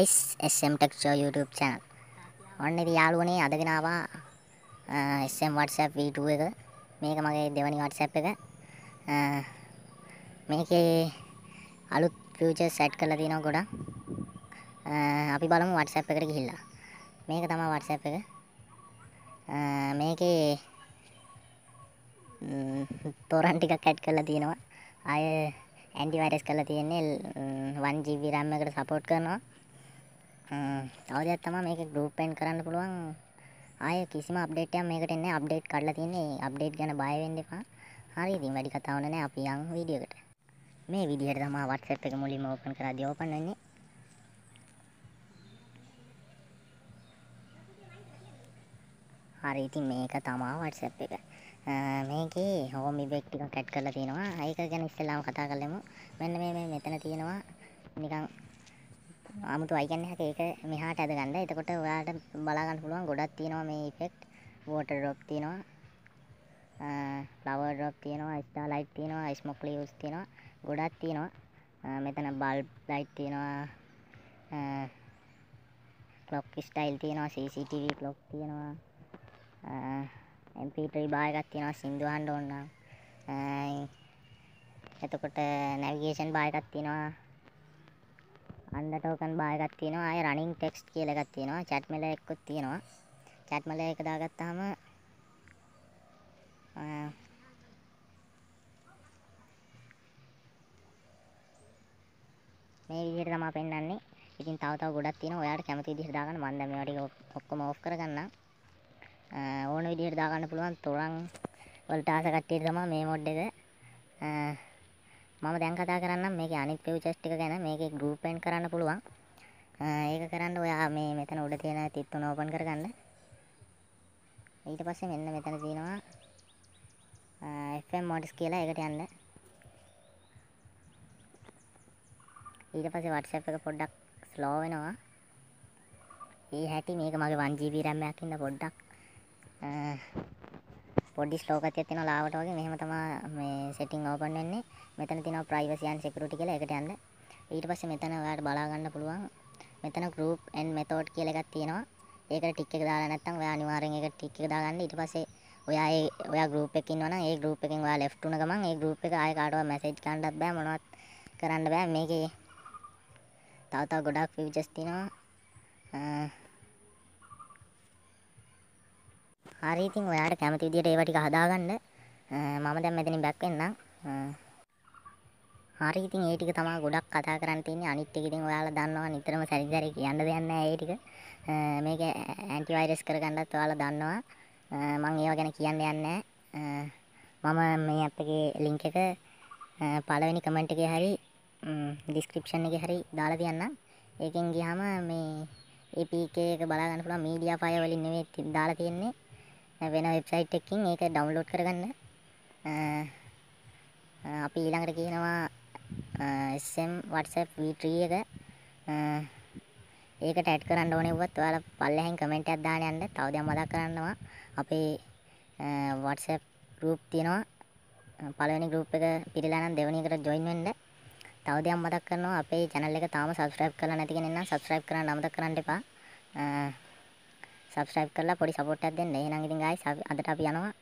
Guys SM tech show YouTube channel. ඔන්න ඉතින් යාළුවනේ අද ගෙනාවා SM WhatsApp V2 එක. මේක මගේ දෙවනි WhatsApp එක. මේකේ අලුත් features set කරලා තියෙනවා ගොඩක්. අපි බලමු WhatsApp එකට ගිහිල්ලා. මේක තමයි WhatsApp එක. මේකේ තොරන් ටිකක් ඇඩ් කරලා තියෙනවා. අය ඇන්ටිවයිරස් කරලා තියෙන්නේ 1GB RAM එකට support කරනවා. අවදයක් තමා මේක ගරුප්පෙන් කරන්න පුළුවන් ආය කිසිම අප්ඩේටයක් මේකට එන්නේ අප්ඩේට් කරලා තියෙන්නේ අප්ඩේට් ගැන බය වෙන්න එපා. හරි ඉතින් වැඩි කතා වුණ නැහැ අපි යන් වීඩියෝ එකට. මේ විදිහට තමයි WhatsApp එක මුලින්ම ඕපන් කරාදී ඕපන් වෙන්නේ. හරි ඉතින් මේක තමයි WhatsApp එක. මේකේ home effect ටිකක් ඇඩ් කරලා තියෙනවා. ඒක ගැන ඉස්සෙල්ලාම කතා කරලෙමු. මෙන්න මේ මෙතන තියෙනවා නිකන් ආමුතු අයිගන්න හැක ඒක මෙහාට ඇද ගන්න එතකොට ඔයාට බලාගන්න පුළුවන් ගොඩක් තියෙනවා මේ ඉෆෙක්ට් වෝටර් ඩ්‍රොප් තියෙනවා ෆ්ලවර් ඩ්‍රොප් තියෙනවා ස්ටාර් ලයිට් තියෙනවා ස්මොක් ලියුස් තියෙනවා ගොඩක් තියෙනවා මෙතන බල්බ් ලයිට් තියෙනවා ක්ලොක් ස්ටයිල් තියෙනවා CCTV ක්ලොක් තියෙනවා MP3 බාර් එකක් තියෙනවා සින්දු අහන්න ඕන නම් එතකොට නැවිගේෂන් බාර් එකක් තියෙනවා අන්ද ටෝකන් බා එකක් තියෙනවා ආය රනින් ටෙක්ස්ට් කියලා එකක් තියෙනවා chat මල එකකුත් තියෙනවා chat මල එක දාගත්තාම මේ විදිහට තමයි පෙන්වන්නේ ඉතින් තව තව ගොඩක් තියෙනවා ඔයාලට කැමති විදිහට දාගන්න මම දැන් මේවා ටික ඔක්කොම off කරගන්නම් ඕන විදිහට දාගන්න පුළුවන් තොරන් වලට ආස කට්ටියට තමයි මේ මොඩ් එක මම දැන් කතා කරන්න මේක අනිත් ෆියුචර්ස් ටික ගැන මේකේ ගෲප් එන්ඩ් කරන්න පුළුවන්. ඒක කරන්න ඔයා මේ මෙතන උඩ තියෙන තිත් තුන ඕපන් කරගන්න. ඊට පස්සේ මෙන්න මෙතන තියෙනවා FM Motors කියලා ඒකට යන්න. ඊට පස්සේ WhatsApp එක පොඩ්ඩක් slow වෙනවා. ඒ හැටි මේක මගේ 1GB RAM එකක් ඉන්න පොඩ්ඩක් පොඩි ස්ලෝකතියක් තියෙනවා ලාවට වගේ මෙහෙම තමයි මේ සෙටින් ඕපන් වෙන්නේ. මෙතන තියෙනවා privacy and security කියලා ඒකට යන්න. ඊට පස්සේ මෙතන ඔයාලට බලා ගන්න පුළුවන්. මෙතන group and method කියලා එකක් තියෙනවා. ඒකට ටික් එක දාලා නැත්නම් ඔයා අනිවාර්යෙන් ඒකට ටික් එක දාගන්න. ඊට පස්සේ ඔයා ඒ ඔයා group එකේ ඉන්නවනම් ඒ group එකෙන් ඔයා left වුණ ගමන් ඒ group එක ආයෙ කාටවත් message කරන්නත් බෑ මොනවත් කරන්න බෑ මේකේ තව තව ගොඩක් features තියෙනවා. හරි ඉතින් ඔයාට කැමති විදිහට ඒවා ටික හදාගන්න මම දැන් මෙතනින් බැක් වෙන්නම් හරි ඉතින් ඒ ටික තමයි ගොඩක් කතා කරන්න තියෙන්නේ අනිත් ටික ඉතින් ඔයාලා දන්නවා නිතරම සැරි සැරි කියන්න දෙයක් නැහැ ඒ ටික මේක ඇන්ටි වෛරස් කරගන්නත් ඔයාලා දන්නවා මම ඒවා ගැන කියන්න යන්නේ මම මේ අපගේ ලින්ක් එක පළවෙනි කමෙන්ට් එකේ හරි ඩිස්ක්‍රිප්ෂන් එකේ හරි දාලා තියන්නම් ඒකෙන් ගියාම මේ APK එක බලා ගන්න පුළුවන් මීඩියා ෆයිල් වලින් නෙවෙයි දාලා තියෙන්නේ වෙන වෙබ්සයිට් එකකින් ඒක ඩවුන්ලෝඩ් කරගන්න අපි ඊළඟට කියනවා SM WhatsApp V3 එක ඒකට ඇඩ් කරන්න ඕනේ වුවත් ඔයාලා පල්ලෙහෙන් කමෙන්ට් එකක් දාන්න යන්න තව දෙයක් මතක් කරන්නවා අපේ WhatsApp group තියෙනවා පළවෙනි group එක පිරලා නම් දෙවෙනි එකට join වෙන්න තව දෙයක් මතක් කරනවා අපේ channel එක තාම subscribe කරලා නැති කෙනෙක් නම් subscribe කරන්න අමතක කරන්න එපා සබස්ක්‍රයිබ් කරලා පොඩි සපෝට් එකක් දෙන්න. එහෙනම් ඉතින් guys අදට අපි යනවා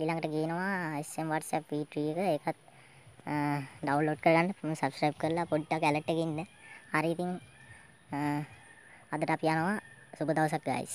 ඊළඟට ගේනවා SM WhatsApp V3 එක. ඒකත් ඩවුන්ලෝඩ් කරගන්න සබස්ක්‍රයිබ් කරලා පොඩ්ඩක් ඇලර්ට් එකේ ඉන්න. හරි ඉතින් අදට අපි යනවා සුබ දවසක් guys.